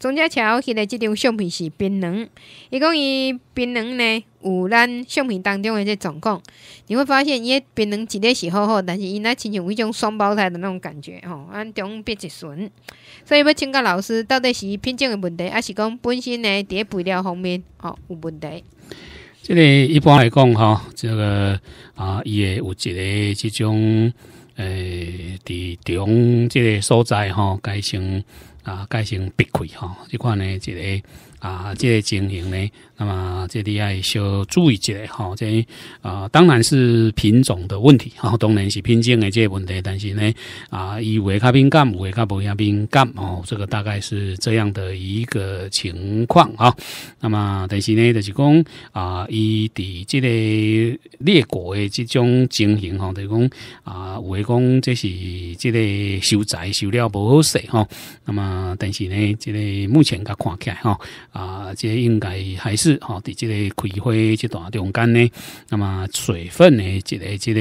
钟家桥翕的这张相片是槟榔，伊讲伊槟榔呢有咱相片当中的这状况，你会发现伊个槟榔一个是好好，但是伊若亲像有一种双胞胎的那种感觉吼，安中变一顺，所以要请教老师，到底是品种的问题，还是讲本身呢叠肥料方面哦有问题？这里一般来讲哈，这个啊，伊个有一个这种诶，地中这个所在吼，改成。啊，改成闭亏吼，即款呢，一个。啊，这情形呢，那么这里爱小注意一下哈。这啊，当然是品种的问题哈，当然是品种的这问题。但是呢，啊，以维卡兵干，维卡布亚兵干哦，这个大概是这样的一个情况啊。那么，但是呢，就是讲啊，伊伫这个列果的这种情形哈，就是讲啊，有讲这是这个修宅修了不好势哈。那么，但是呢，这个目前看看起来哈。啊，即应该还是吼，伫即个葵花这段中间呢，那么水分呢，即个即个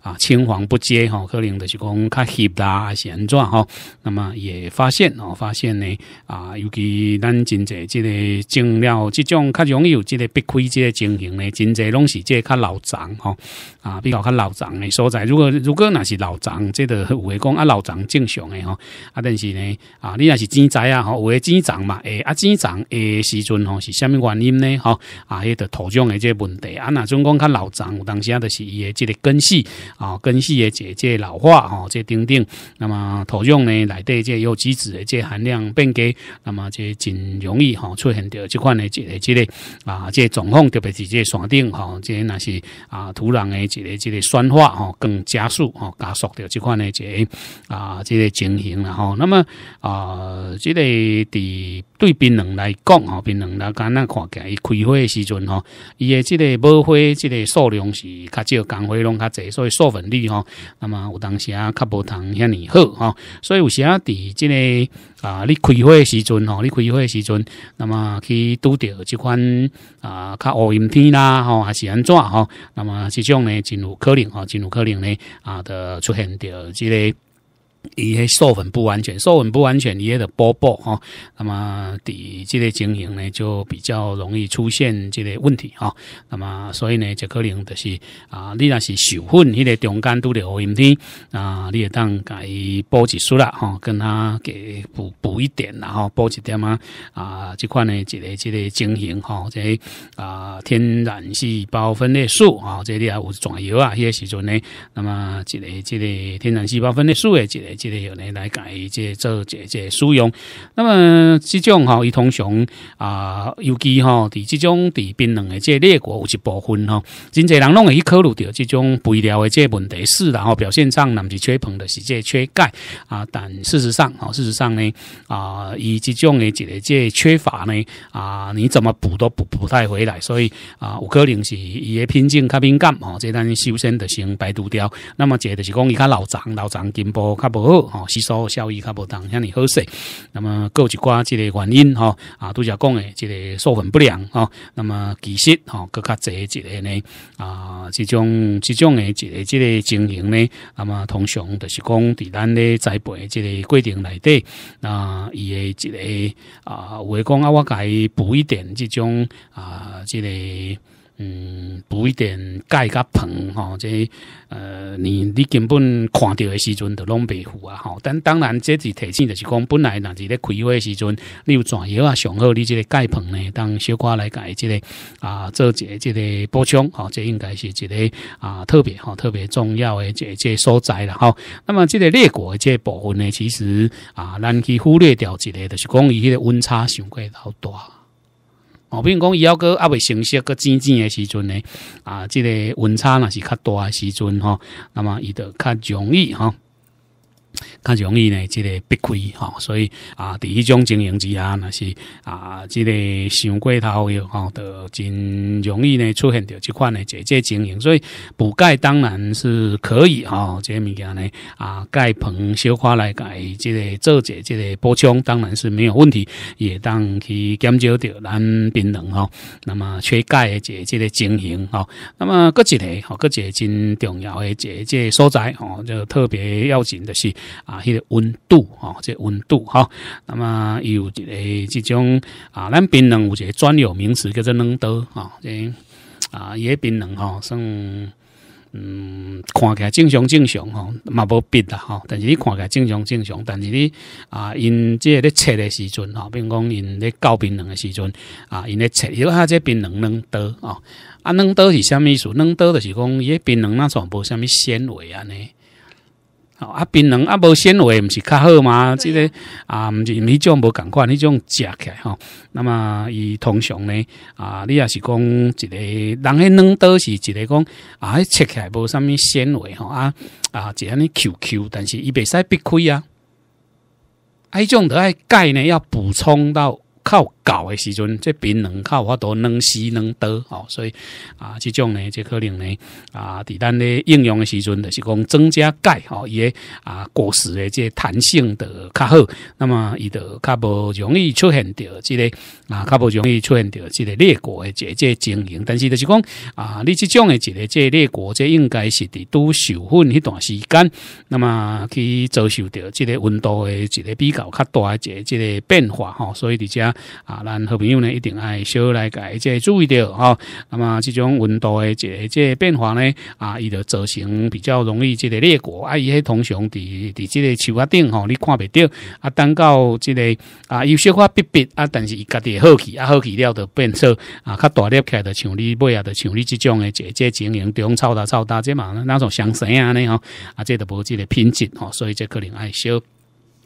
啊，青黄不接吼，可能就是讲较稀是现状吼。那么也发现哦，发现呢啊，尤其咱真侪即个种了即种较容易有即个不开即个情形呢，真侪拢是即较老长吼啊，比较较老长的所在。如果如果那是老长，即个的讲啊老长正常的吼，啊但是呢啊，你那是鸡仔啊，吼的鸡长嘛，诶啊鸡长诶。时阵吼是虾米原因呢？吼啊，迄个土壤的这个问题啊，那总讲较老脏，当啊，就是伊的即个根系啊，根系嘅即即老化吼，即顶顶，那么土壤呢内底即有机质嘅即含量变低，那么即真容易吼出现着即款这即即个啊，即状况特别是即山顶吼，即那是啊土壤这即即个酸化吼，更加速哈加速着即款这即啊即个情形啦吼。那么啊，即个对对槟榔来讲。吼，槟榔啦，刚那看起，伊开花时阵吼，伊的这个花，这个数量是较少，开花拢较济，所以授粉率吼，那么有当时啊，较无同遐尼好哈，所以有时啊，伫这个啊，你开花时阵吼，你开花时阵，那么去拄着即款啊，较乌阴天啦吼，还是安怎吼，那么这种呢，真有可能吼，真有可能呢啊的出现着即个。伊迄授粉不完全，授粉不完全，伊个著波波吼，那么伫即个经营呢，就比较容易出现即个问题吼。那么所以呢，就可能就是啊，你若是授粉，迄个中间拄着乌阴天啊，你也当甲伊补一束啦吼，跟他给补补一点然后补一点啊啊，即款呢，这个即个经营即、这啊，天然细胞分裂素啊，这你啊有转油啊，迄个时阵呢，那么一个即个天然细胞分裂素诶，一个。即个有咧来即做即即使用，那么这种吼，伊通常啊，尤其吼，伫这种伫冰冷的这列国，有一部分吼，真侪人拢会去考虑掉这种肥料的这问题是然后表现上，乃是缺硼的是这缺钙啊，但事实上啊，事实上呢啊，伊这种的一个这缺乏呢啊，你怎么补都不补太回来，所以啊，有可能是伊的品种较敏感哦，即咱修身的先白毒掉。那么即就是讲伊较老长、老长进步较无哦，吸收效益较无同，让你喝水。那么，各一寡即个原因，吼，啊，拄则讲诶，即个授粉不良，吼，那么，其实，吼，更较侪一个呢啊，即种即种诶，一个即个经营呢，那么通常就是讲，伫咱咧栽培即个过程内底，那伊诶一个啊，诶讲啊，我甲伊补一点即种啊，即个。嗯，补一点钙加硼哈，这呃，你你根本看到的时阵都拢白糊啊吼。但当然，这是提醒，就是讲本来那是咧开会的时阵，你有转叶啊、上好你这个钙硼呢，当小瓜来改即个啊做个即个补充吼，这应该是一个啊特别吼特别重要的这这所在了哈。那么这个裂果这部分呢，其实啊，咱去忽略掉，一个就是讲伊迄个温差上过老大。哦，比如讲伊后个阿未成熟个渐渐的时阵呢，啊，这个温差那是较大的时阵哈，那么伊得较容易哈。较容易呢，即个避亏吼，所以啊，第迄种经营之下，若是啊，即个伤过头吼，就真容易呢，出现着即款诶姐姐经营，所以补钙当然是可以吼，即个物件呢，啊，钙硼小可来钙，即个做者即个补充，当然是没有问题，也当去减少着咱冰冷吼。那么缺钙诶节，即个经营吼，那么一个吼，类一个真重要诶即个所在吼，就特别要紧的是。啊，迄个温度啊，这温度哈。那么有即个这种啊，咱槟榔有一个专有名词叫做冷刀啊。这啊，伊野槟榔哈，算嗯，看起来正常正常吼，嘛无别啦吼。但是你看起来正常正常，但是你啊，因即个咧切的时阵吼，比如讲因咧搞槟榔的时阵啊，因咧切，因为他这槟榔冷刀啊。啊，冷刀是啥物意思？冷刀的是讲伊野槟榔那全部啥物纤维啊呢？啊，槟榔啊，无纤维，毋是较好嘛？即个啊，毋是用迄种无共款，迄种食起来吼。那么伊通常呢，啊，你也是讲一个，人迄软刀是一个讲啊，切起来无啥物纤维吼啊啊，即安尼 Q Q，但是伊袂使避开啊。迄种得爱钙呢，要补充到靠。搞的时阵，即冰两靠或多或能吸能得哦，所以啊，这种呢，即可能呢啊，在咱咧应用的时阵，就是讲增加钙哦，也啊果实的即弹性的较好，那么伊就较无容易出现掉即个啊，较无容易出现掉即个裂果的，即即情形。但是就是讲啊，你即种的即个即裂果，即应该是伫都受粉一段时间，那么去遭受掉即个温度的即个比较较大一即即个变化哈，所以而且。啊，咱好朋友呢，一定爱小来改即这注意到哈。那么这种温度的即个变化呢，啊，伊就造成比较容易这个裂果啊。伊迄通常伫伫这个树啊顶吼，你看不着啊。等到这个啊，有小块瘪瘪啊，但是伊家己好去啊，好去了就变色啊，大粒裂开的像你尾啊就像你这种的即个晶形中臭大臭大，这嘛那种香生啊呢吼，啊，这都无这个品质哈，所以这可能爱小。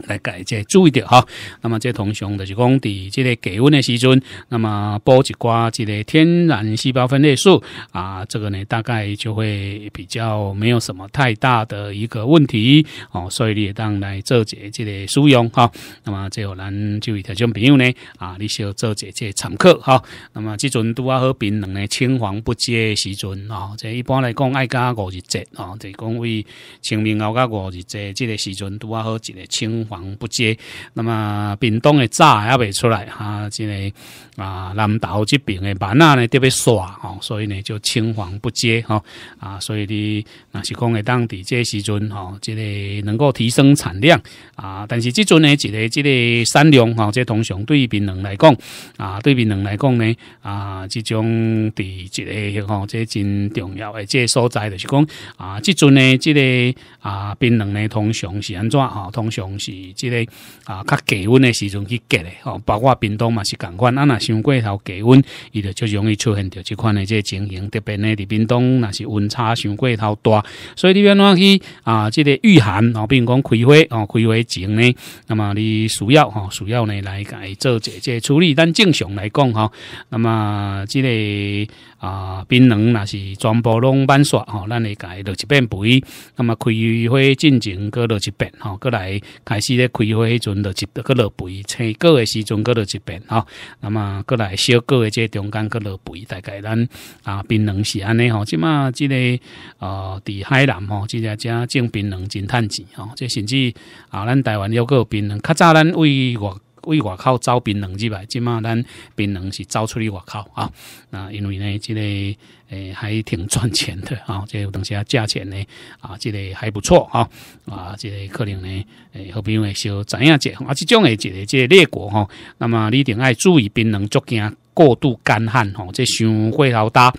来改，这注意点哈。那么这同学就是讲在即个低温的时阵，那么补一寡即个天然细胞分裂素啊，这个呢大概就会比较没有什么太大的一个问题哦，所以你当来做这即个输用哈。那么最后，咱就一条种朋友呢啊，你需要做这即个产客哈。那么即阵拄啊好冰冷的青黄不接的时阵哦，在一般来讲爱加五日节哦，就讲为清明后加五日节即个时阵拄啊好一个青。黄不接，那么冰冻的炸也未出来哈，即个啊，南岛这边的板啊呢，特别刷哦，所以呢就青黄不接哈啊，所以你那是讲诶，当地这个时阵吼，即个能够提升产量啊，但是这阵呢，即个即个产量吼，即通常对槟榔来讲啊，对槟榔来讲呢啊，这种第一个吼，即真重要诶，即所在就是讲啊，这阵呢，即个啊，槟榔呢，通常是安怎吼？通常是。即个啊，较低温的时阵去隔咧，吼，包括冰冻嘛是共款，啊若伤过头低温，伊就就容易出现着即款的即个情形，特别呢伫冰冻若是温差伤过头大，所以你变怎去啊，即个御寒，吼，比如讲开火，哦，开火前呢，那么你需要吼，需要呢来改做这这处理，但正常来讲吼，那么即个啊，冰冷那是全部拢板刷，咱会你改落一遍肥，那么开火进程过落一遍吼，过来开即个开花迄阵，就即个落肥，青果诶时阵，个落一遍吼。那么过来小果诶，即中间个落肥，大概咱啊槟榔是安尼吼。即嘛即个呃，伫海南吼，即只只种槟榔真趁钱吼。即甚至啊，咱台湾又个槟榔，较早咱为外。为外口招槟榔去来，即嘛咱槟榔是招出去外口啊，那因为呢，即个诶还挺赚钱的啊，即有啊价钱呢啊，即个还不错啊，啊，即个可能呢诶，好朋友会少怎样者，啊，即种诶，即个即列国吼。那么你定爱注意槟榔足件过度干旱吼，即伤会老大。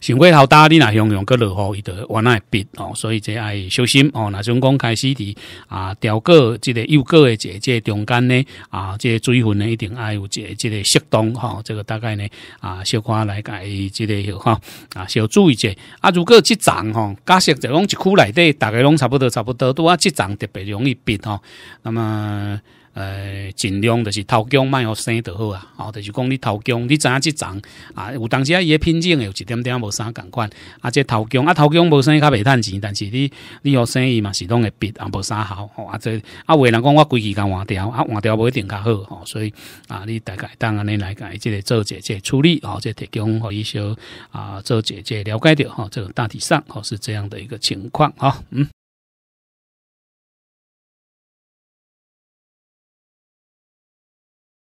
想过头，大，你若形容个落雨，伊得往会变哦，所以这爱小心哦。那从讲开始伫啊，钓过即个幼过的这这中间呢啊，这水分呢一定爱有这即个适当吼，这个大概呢啊，小看来改即个哈啊，小注意者啊。如果即长吼，假设者拢一库内底，大概拢差不多差不多，拄啊，即长特别容易变吼。那么。呃，尽量就是头姜卖互生著好啊，哦，就是讲你头姜，你知影即种啊？有当时啊，伊诶品种有一点点无啥共款啊。这头姜啊，头姜无生，较袂趁钱，但是你，你互生伊嘛，是拢会变啊，无啥好。啊，这啊，诶人讲我规期甲换掉啊，换掉无一定较好哦。所以啊，你大概当安尼来伊即个做姐姐处理哦，即提供互伊小啊，做姐姐了解着吼这个大体上哦是这样的一个情况吼嗯。